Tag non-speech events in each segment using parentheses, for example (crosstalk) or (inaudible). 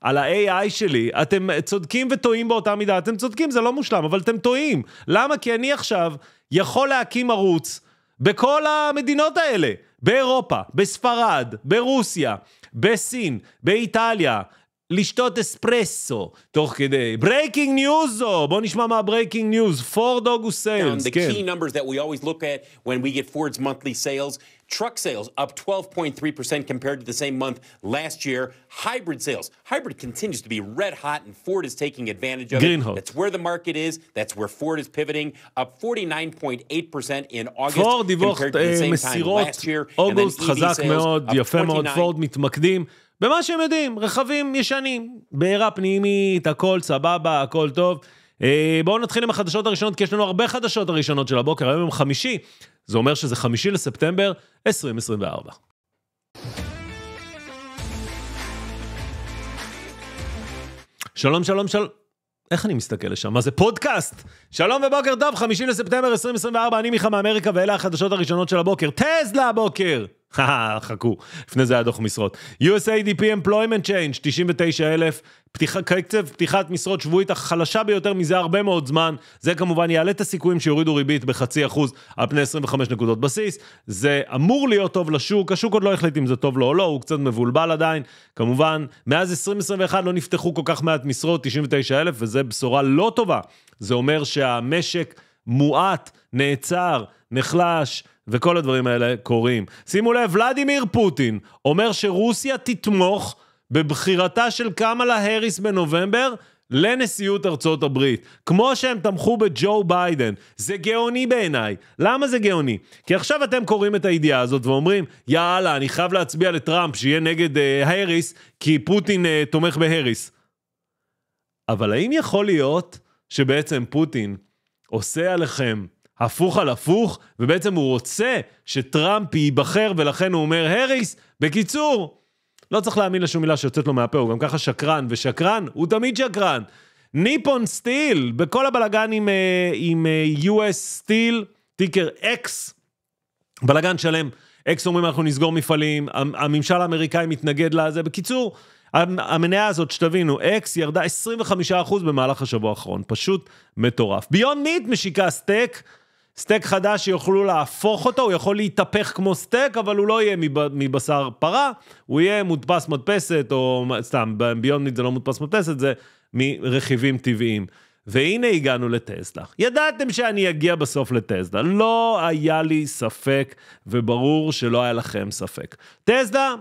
על ה-AI שלי, אתם צודקים וטועים באותה מידה, אתם צודקים, זה לא מושלם, אבל אתם טועים. למה? כי אני עכשיו יכול להקים ערוץ בכל המדינות האלה, באירופה, בספרד, ברוסיה, בסין, באיטליה, לשתות אספרסו תוך כדי. ברייקינג ניוז זו, נשמע מה ברייקינג ניוז. פורד סיילס, כן. The key numbers that we always look at when we get Ford's monthly sales. Truck sales up 12.3% compared to the same month last year. Hybrid sales. Hybrid continues to be red hot, and Ford is taking advantage of Green it. Hot. That's where the market is. That's where Ford is pivoting. Up 49.8% in August Ford compared to the eh, same time last year. אוגוסט חזק מאוד, יפה מאוד. פורד מתמקדים. במה שהם יודעים, רכבים ישנים, בעירה פנימית, הכל סבבה, הכל טוב. אה, בואו נתחיל עם החדשות הראשונות, כי יש לנו הרבה חדשות הראשונות של הבוקר, היום יום חמישי, זה אומר שזה חמישי לספטמבר 2024. שלום, שלום, שלום. איך אני מסתכל לשם? מה זה פודקאסט? שלום ובוקר טוב, חמישי לספטמבר 2024, אני מיכה מאמריקה, ואלה החדשות הראשונות של הבוקר. טסלה הבוקר! (laughs) חכו, לפני זה היה דוח משרות. USADP Employment Change, 99,000, פתיח, קצב פתיחת משרות שבועית החלשה ביותר מזה הרבה מאוד זמן. זה כמובן יעלה את הסיכויים שיורידו ריבית בחצי אחוז על פני 25 נקודות בסיס. זה אמור להיות טוב לשוק, השוק עוד לא החליט אם זה טוב לו או לא, הוא קצת מבולבל עדיין. כמובן, מאז 2021 לא נפתחו כל כך מעט משרות, 99,000, וזה בשורה לא טובה. זה אומר שהמשק... מועט, נעצר, נחלש, וכל הדברים האלה קורים. שימו לב, ולדימיר פוטין אומר שרוסיה תתמוך בבחירתה של קמאלה האריס בנובמבר לנשיאות ארצות הברית, כמו שהם תמכו בג'ו ביידן. זה גאוני בעיניי. למה זה גאוני? כי עכשיו אתם קוראים את הידיעה הזאת ואומרים, יאללה, אני חייב להצביע לטראמפ שיהיה נגד אה, האריס, כי פוטין אה, תומך בהאריס. אבל האם יכול להיות שבעצם פוטין עושה עליכם הפוך על הפוך, ובעצם הוא רוצה שטראמפ ייבחר, ולכן הוא אומר, האריס, בקיצור, לא צריך להאמין לשום מילה שיוצאת לו מהפה, הוא גם ככה שקרן, ושקרן, הוא תמיד שקרן. ניפון סטיל, בכל הבלגן עם, אה, עם אה, US סטיל, טיקר X, בלגן שלם. אקס אומרים אנחנו נסגור מפעלים, הממשל האמריקאי מתנגד לזה. בקיצור, המניה הזאת, שתבינו, אקס ירדה 25% במהלך השבוע האחרון, פשוט מטורף. ביון מיט משיקה סטייק, סטייק חדש שיוכלו להפוך אותו, הוא יכול להתהפך כמו סטייק, אבל הוא לא יהיה מבשר פרה, הוא יהיה מודפס מדפסת, או סתם, ביון מיט זה לא מודפס מדפסת, זה מרכיבים טבעיים. והנה הגענו לטסלה. ידעתם שאני אגיע בסוף לטסלה, לא היה לי ספק, וברור שלא היה לכם ספק. טסלה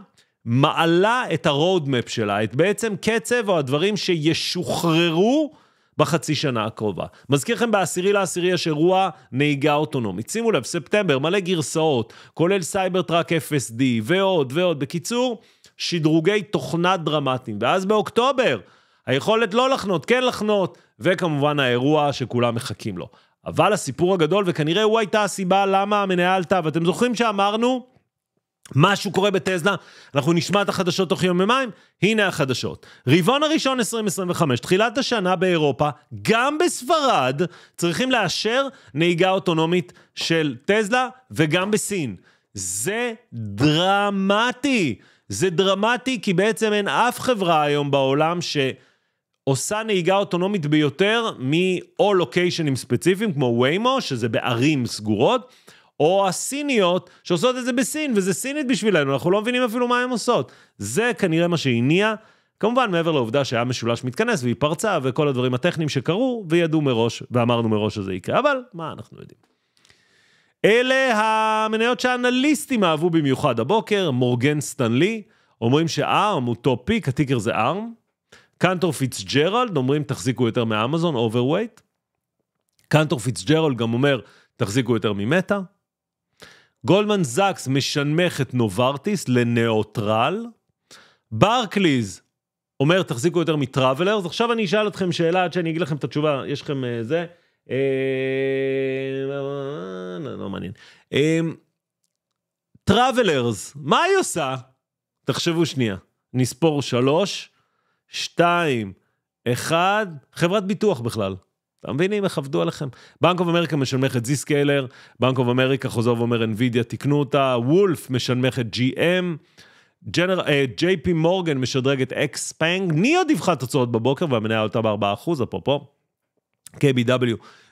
מעלה את הרודמפ שלה, את בעצם קצב או הדברים שישוחררו בחצי שנה הקרובה. מזכיר לכם, בעשירי לעשירי יש אירוע נהיגה אוטונומית. שימו לב, ספטמבר, מלא גרסאות, כולל סייבר טראק FSD ועוד ועוד. בקיצור, שדרוגי תוכנה דרמטיים. ואז באוקטובר, היכולת לא לחנות, כן לחנות, וכמובן האירוע שכולם מחכים לו. אבל הסיפור הגדול, וכנראה הוא הייתה הסיבה למה המניה עלתה, ואתם זוכרים שאמרנו? משהו קורה בטסלה, אנחנו נשמע את החדשות תוך יום יומיים, הנה החדשות. רבעון הראשון 2025, תחילת השנה באירופה, גם בספרד, צריכים לאשר נהיגה אוטונומית של טסלה, וגם בסין. זה דרמטי. זה דרמטי כי בעצם אין אף חברה היום בעולם ש... עושה נהיגה אוטונומית ביותר מ-all locationים ספציפיים, כמו ויימו, שזה בערים סגורות, או הסיניות שעושות את זה בסין, וזה סינית בשבילנו, אנחנו לא מבינים אפילו מה הן עושות. זה כנראה מה שהניע. כמובן, מעבר לעובדה שהיה משולש מתכנס והיא פרצה וכל הדברים הטכניים שקרו, וידעו מראש, ואמרנו מראש שזה יקרה, אבל מה אנחנו יודעים? אלה המניות שהאנליסטים אהבו במיוחד הבוקר, מורגן סטנלי, אומרים שארם הוא טופ פיק, הטיקר זה ארם. קנטור פיץ ג'רלד, אומרים תחזיקו יותר מאמזון, אוברווייט. קנטור פיץ ג'רלד גם אומר, תחזיקו יותר ממטא. גולדמן זקס משנמך את נוברטיס לנאוטרל. ברקליז אומר, תחזיקו יותר מטראבלרס. עכשיו אני אשאל אתכם שאלה עד שאני אגיד לכם את התשובה, יש לכם uh, זה? אה, לא, לא מעניין. אה, טראבלרס, מה היא עושה? תחשבו שנייה. נספור שלוש, שתיים, אחד, חברת ביטוח בכלל. אתה מבין אם איך עבדו עליכם? בנק אוף אמריקה משנמך את זיסקיילר, בנק אוף אמריקה חוזר ואומר אינווידיה, תקנו אותה, וולף משנמך את GM, ג'יי פי מורגן משדרג את אקספנג, ניאו דיווחה תוצאות בבוקר והמניה עלתה ב-4%, אפרופו. KBW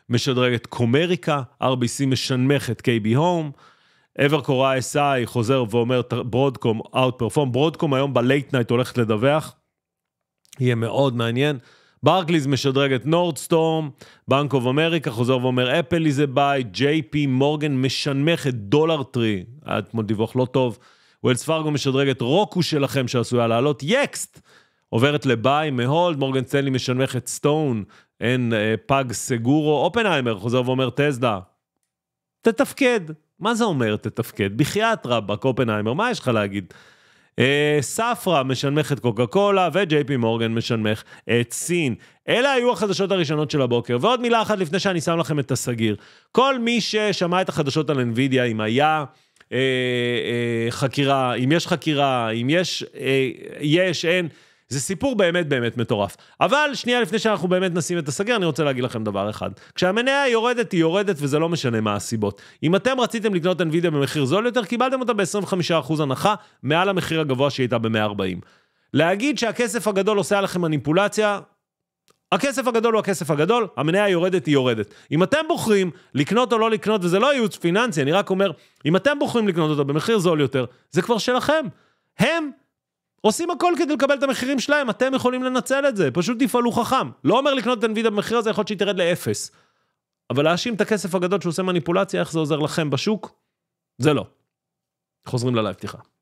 משדרג את קומריקה, RBC משנמך את KB הום, אברקור ISI חוזר ואומר ברודקום אאוט פרפורם, ברודקום היום בלייט נייט הולכת לדווח, יהיה מאוד מעניין. ברקליז משדרג את נורדסטורם, בנק אוף אמריקה חוזר ואומר אפל איזה ביי, ג'יי פי מורגן משנמך את דולר טרי, היה אתמול דיווח לא טוב, ווילס פארגו משדרג את רוקו שלכם שעשויה לעלות, יקסט עוברת לביי מהולד, מורגן סטנלי משנמך את סטון, אין אה, פאג סגורו, אופנהיימר חוזר ואומר טסדה, תתפקד. מה זה אומר תתפקד? בחייאת רבאק, אופנהיימר, מה יש לך להגיד? אה, ספרא משנמך את קוקה קולה וג'יי פי מורגן משנמך את סין. אלה היו החדשות הראשונות של הבוקר. ועוד מילה אחת לפני שאני שם לכם את הסגיר. כל מי ששמע את החדשות על NVIDIA, אם היה... אה, אה, חקירה, אם יש חקירה, אם יש, אה, יש, אין. אה, זה סיפור באמת באמת מטורף. אבל שנייה לפני שאנחנו באמת נשים את הסגר, אני רוצה להגיד לכם דבר אחד. כשהמניה יורדת, היא יורדת, וזה לא משנה מה הסיבות. אם אתם רציתם לקנות NVIDIA במחיר זול יותר, קיבלתם אותה ב-25% הנחה, מעל המחיר הגבוה שהיא הייתה ב-140. להגיד שהכסף הגדול עושה עליכם מניפולציה, הכסף הגדול הוא הכסף הגדול, המניה יורדת, היא יורדת. אם אתם בוחרים לקנות או לא לקנות, וזה לא ייעוץ פיננסי, אני רק אומר, אם אתם בוחרים לקנות אותה במחיר זול יותר, זה כבר שלכם. הם עושים הכל כדי לקבל את המחירים שלהם, אתם יכולים לנצל את זה, פשוט תפעלו חכם. לא אומר לקנות את NVIDIA במחיר הזה, יכול להיות שהיא תרד לאפס. אבל להאשים את הכסף הגדול שעושה מניפולציה, איך זה עוזר לכם בשוק? זה לא. חוזרים ללייב פתיחה.